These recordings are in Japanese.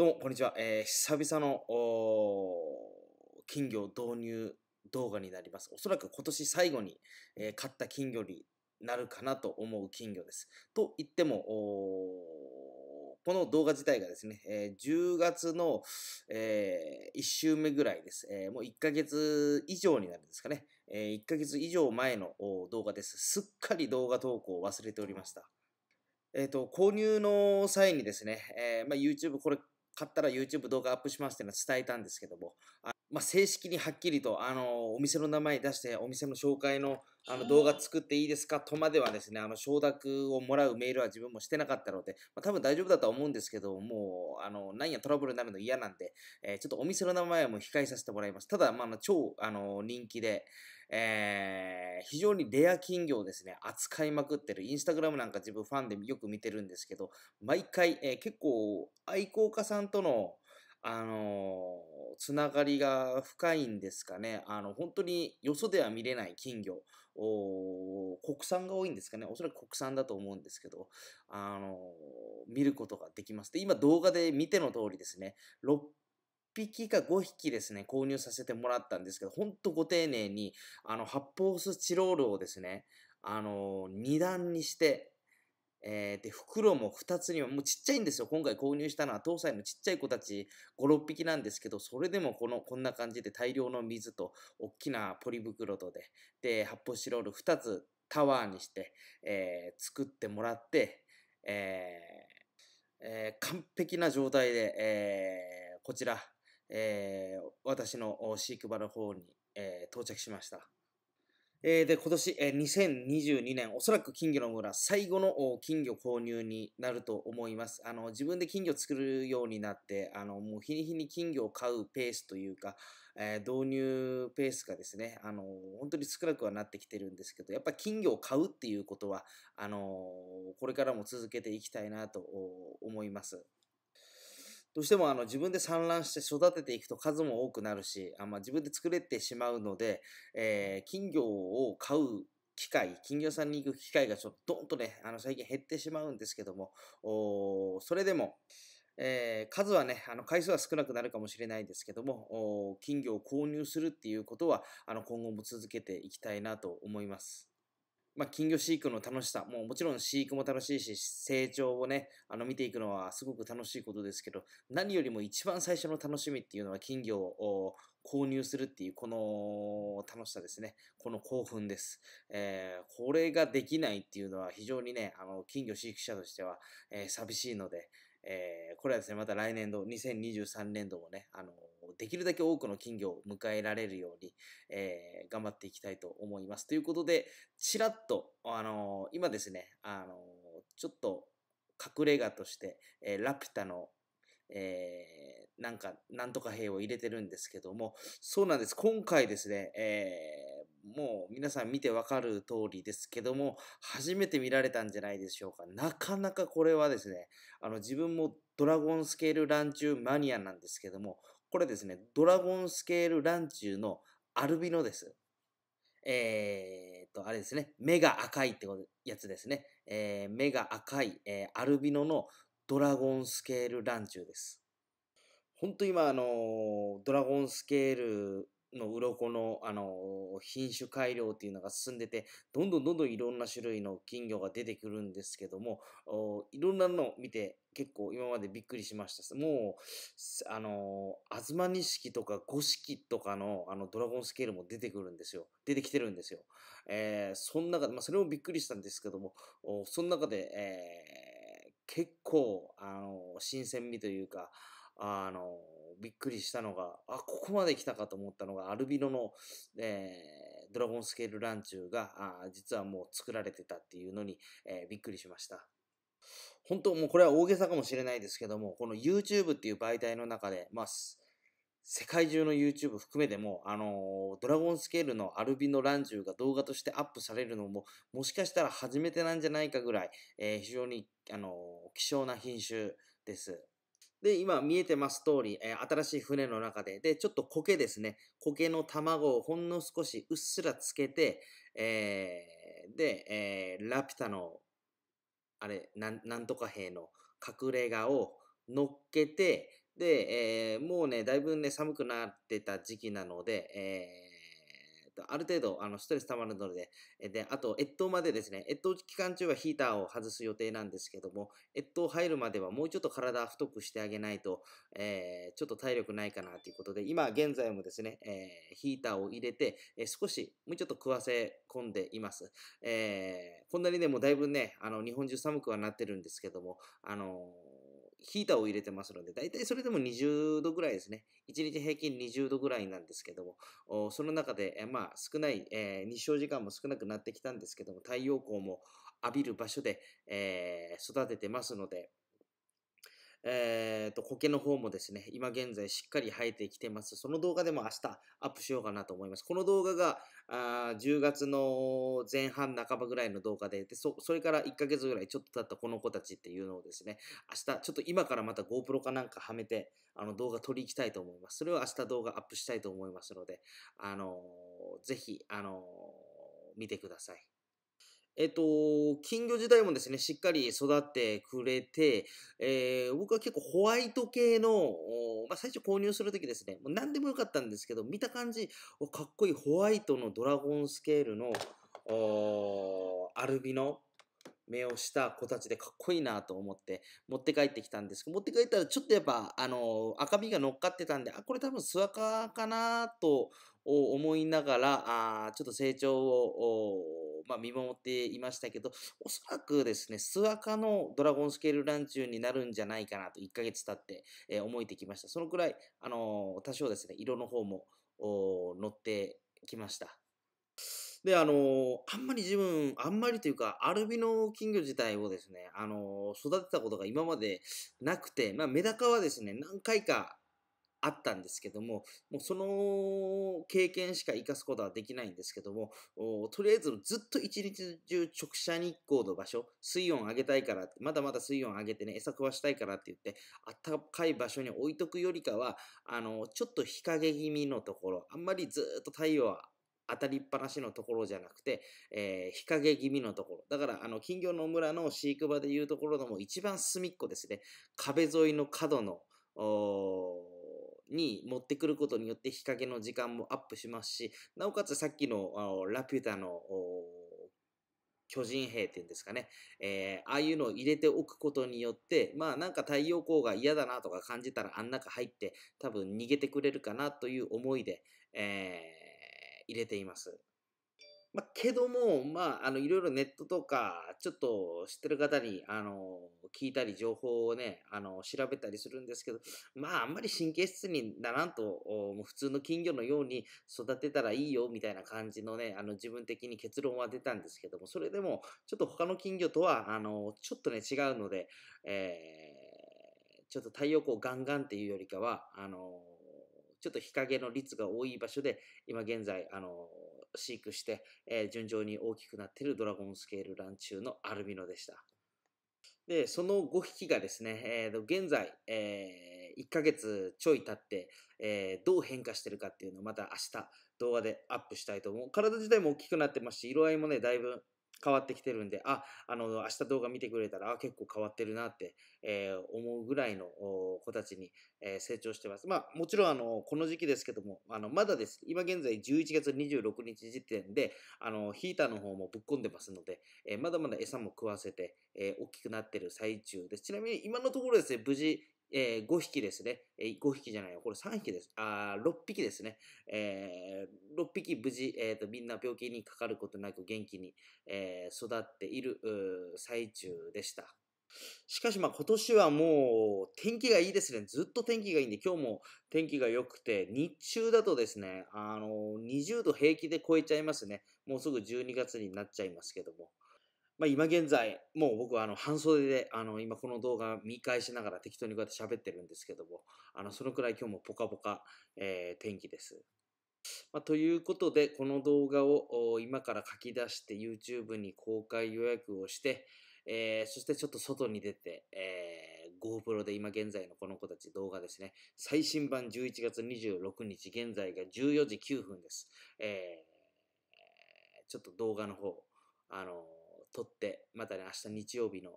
どうも、こんにちは。えー、久々の、金魚導入動画になります。おそらく今年最後に、えー、買った金魚になるかなと思う金魚です。と言っても、この動画自体がですね、えー、10月の、えー、1週目ぐらいです、えー、もう1ヶ月以上になるんですかね。え1ヶ月以上前の動画です。すっかり動画投稿を忘れておりました。えっ、と、購入の際にですね、えまあ、YouTube これ買ったら YouTube 動画アップしますっていうのは伝えたんですけども、あまあ、正式にはっきりと、あの、お店の名前出して、お店の紹介のあの動画作っていいですかとまではですね、あの、承諾をもらうメールは自分もしてなかったので、まあ、多分大丈夫だとは思うんですけど、もう、あの、なんやトラブルになるの嫌なんで、えー、ちょっとお店の名前も控えさせてもらいます。ただ、まあ、超、あの、人気で、えー、非常にレア金魚をですね、扱いまくってる。インスタグラムなんか自分ファンでよく見てるんですけど、毎回、えー、結構愛好家さんとの、あのー、つながりが深いんですかね。あの、本当によそでは見れない金魚。お国産が多いんですかね。おそらく国産だと思うんですけど、あのー、見ることができます。で、今動画で見ての通りですね、匹か5匹ですね、購入させてもらったんですけど、ほんとご丁寧に、あの、発泡スチロールをですね、あの、2段にして、えー、で、袋も2つには、もうちっちゃいんですよ。今回購入したのは、当歳のちっちゃい子たち5、6匹なんですけど、それでもこの、こんな感じで大量の水と、大きなポリ袋とで、で、発泡スチロール2つタワーにして、えー、作ってもらって、えーえー、完璧な状態で、えー、こちら、えー、私の飼育場の方に、えー、到着しました。えー、で、今年、えー、2022年、おそらく金魚の村、最後の金魚購入になると思います。あの、自分で金魚作るようになって、あの、もう日に日に金魚を買うペースというか、えー、導入ペースがですね、あの、本当に少なくはなってきてるんですけど、やっぱ金魚を買うっていうことは、あの、これからも続けていきたいなと思います。どうしてもあの自分で産卵して育てていくと数も多くなるし、あまあ、自分で作れてしまうので、えー、金魚を飼う機会、金魚さんに行く機会がちょっとどんとね、あの最近減ってしまうんですけども、おそれでも、えー、数はね、あの回数は少なくなるかもしれないですけども、金魚を購入するっていうことは、あの今後も続けていきたいなと思います。まあ、金魚飼育の楽しさ、もうもちろん飼育も楽しいし、成長をね、あの見ていくのはすごく楽しいことですけど、何よりも一番最初の楽しみっていうのは金魚を購入するっていう、この楽しさですね。この興奮です。えー、これができないっていうのは非常にね、あの、金魚飼育者としては、えー、寂しいので、えー、これはですね、また来年度、2023年度もね、あのーできるだけ多くの金魚を迎えられるように、えー、頑張っていきたいと思います。ということで、ちらっと、あのー、今ですね、あのちょっと隠れ家として、えラピュタのえー、なんか、なんとか兵を入れてるんですけども、そうなんです。今回ですね、えー、もう皆さん見てわかる通りですけども、初めて見られたんじゃないでしょうか。なかなかこれはですね、あの、自分もドラゴンスケールラン中マニアなんですけども、これですね、ドラゴンスケールランチューのアルビノです。えー、っと、あれですね、目が赤いってやつですね。えー、目が赤い、えー、アルビノのドラゴンスケールランチューです。本当今、あのドラゴンスケールの鱗の、あの、品種改良っていうのが進んでて、どんどんどんどんいろんな種類の金魚が出てくるんですけども、いろんなのを見て結構今までびっくりしました。もう、あの、東錦とか五色とかの、あの、ドラゴンスケールも出てくるんですよ。出てきてるんですよ。えー、そん中で、まあ、それもびっくりしたんですけども、その中で、えー、結構、あの、新鮮味というか、あの、びっくりしたのが、あ、ここまで来たかと思ったのが、アルビノの、えー、ドラゴンスケールランチューが、あ実はもう作られてたっていうのに、えー、びっくりしました。本当もうこれは大げさかもしれないですけども、この YouTube っていう媒体の中で、まあ、世界中の YouTube 含めても、あのドラゴンスケールのアルビノランジュが動画としてアップされるのも、もしかしたら初めてなんじゃないかぐらい、えー、非常に、あの希少な品種です。で、今見えてます通り、えー、新しい船の中で、で、ちょっと苔ですね、苔の卵をほんの少しうっすらつけて、えー、で、えー、ラピュタの、あれ、なん、なんとか兵の隠れ家を乗っけて、で、えー、もうね、だいぶね、寒くなってた時期なので、えーと、ある程度、あの、ストレス溜まるので、で、あと、越冬までですね、越冬期間中はヒーターを外す予定なんですけども、越冬入るまではもうちょっと体太くしてあげないと、えー、ちょっと体力ないかなということで、今現在もですね、えー、ヒーターを入れて、えー、少し、もうちょっと食わせ込んでいます。えー、こんなにね、もうだいぶね、あの、日本中寒くはなってるんですけども、あのヒーターを入れてますので、だいたいそれでも20度ぐらいですね。1日平均20度ぐらいなんですけども、その中で、えまあ、少ない、えー、日照時間も少なくなってきたんですけども、太陽光も浴びる場所で、えー、育ててますので、えー、と、苔の方もですね、今現在しっかり生えてきてます。その動画でも明日アップしようかなと思います。この動画が、あ10月の前半半ばぐらいの動画ででそ、それから1ヶ月ぐらいちょっと経ったこの子たちっていうのをですね、明日、ちょっと今からまた GoPro かなんかはめて、あの動画撮り行きたいと思います。それを明日動画アップしたいと思いますので、あのー、ぜひ、あのー、見てください。えっと、金魚時代もですね、しっかり育ってくれて、えー、僕は結構ホワイト系の、まあ、最初購入するときですね、もう何でもよかったんですけど、見た感じ、かっこいいホワイトのドラゴンスケールの、アルビノ目をした子たちでかっこいいなと思って持って帰ってきたんですけど、持って帰ったらちょっとやっぱ、あの、赤みが乗っかってたんで、あ、これ多分諏訪かかなと思いながら、あちょっと成長を、まあ、見守っていましたけど、おそらくですね、スワカのドラゴンスケールランチューになるんじゃないかなと1ヶ月経って、えー、思えてきました。そのくらい、あのー、多少ですね、色の方も乗ってきました。で、あの、あんまり自分、あんまりというか、アルビノ金魚自体をですね、あの、育てたことが今までなくて、まあ、メダカはですね、何回かあったんですけども、もうその経験しか生かすことはできないんですけども、とりあえずずっと一日中直射日光の場所、水温上げたいからまだまだ水温上げてね、餌食わしたいからって言って、あったかい場所に置いとくよりかは、あの、ちょっと日陰気味のところ、あんまりずっと太陽当たりっぱなしのところじゃなくて、えー、日陰気味のところ。だから、あの、金魚の村の飼育場でいうところのも一番隅っこですね。壁沿いの角の、に持ってくることによって日陰の時間もアップしますし、なおかつさっきのラピュタの巨人兵っていうんですかね、えー、ああいうのを入れておくことによって、まあなんか太陽光が嫌だなとか感じたらあん中入って多分逃げてくれるかなという思いで、えー入れています。まあ、けども、まあ、あの、いろいろネットとか、ちょっと知ってる方に、あの、聞いたり、情報をね、あの、調べたりするんですけど、まあ、あんまり神経質にならんと、もう普通の金魚のように育てたらいいよ、みたいな感じのね、あの、自分的に結論は出たんですけども、それでも、ちょっと他の金魚とは、あの、ちょっとね、違うので、えー、ちょっと太陽光ガンガンっていうよりかは、あのちょっと日陰の率が多い場所で、今現在、あの、飼育して、えー、順調に大きくなっているドラゴンスケールラン中のアルビノでした。で、その5匹がですね、えー、現在、えー、1ヶ月ちょい経って、えー、どう変化してるかっていうのをまた明日動画でアップしたいと思う。体自体も大きくなってますし、色合いもね、だいぶ変わってきてるんで、あ、あの、明日動画見てくれたら、あ、結構変わってるなって、えー、思うぐらいの子たちに、えー、成長してます。まあ、もちろん、あの、この時期ですけども、あの、まだです。今現在11月26日時点で、あの、ヒーターの方もぶっ込んでますので、えー、まだまだ餌も食わせて、え大きくなってる最中です。ちなみに、今のところですね、無事、えー、5匹ですね、えー、5匹じゃないよ、これ3匹です。あ6匹ですね。えー、6匹無事、えーと、みんな病気にかかることなく元気に、えー、育っている最中でした。しかしまあ今年はもう天気がいいですね。ずっと天気がいいんで、今日も天気が良くて、日中だとですね、あの、20度平気で超えちゃいますね。もうすぐ12月になっちゃいますけども。まあ、今現在、もう僕はあの半袖で、あの今この動画見返しながら適当にこうやって喋ってるんですけども、あのそのくらい今日もポカポカ、えー、天気です。まあ、ということで、この動画を今から書き出して YouTube に公開予約をして、えー、そしてちょっと外に出て、えー、GoPro で今現在のこの子たち動画ですね、最新版11月26日、現在が14時9分です。えー、ちょっと動画の方、あの撮って、またね、明日日曜日の、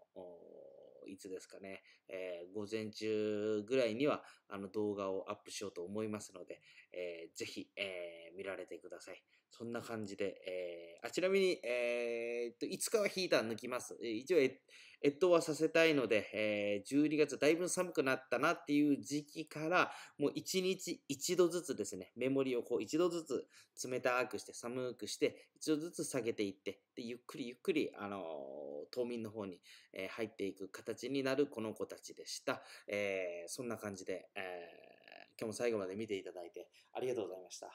いつですかね、えー、午前中ぐらいには、あの動画をアップしようと思いますので、えー、ぜひ、えー、見られてください。そんな感じで、えー、あ、ちなみに、えー、っと、いつかはヒーター抜きます。一応え、越冬はさせたいので、えー、12月だいぶ寒くなったなっていう時期から、もう1日1度ずつですね、メモリをこう1度ずつ冷たくして寒くして、1度ずつ下げていって、で、ゆっくりゆっくり、あの冬眠の方に、え入っていく形になるこの子たちでした。えそんな感じで、えー今日も最後まで見ていただいてありがとうございました。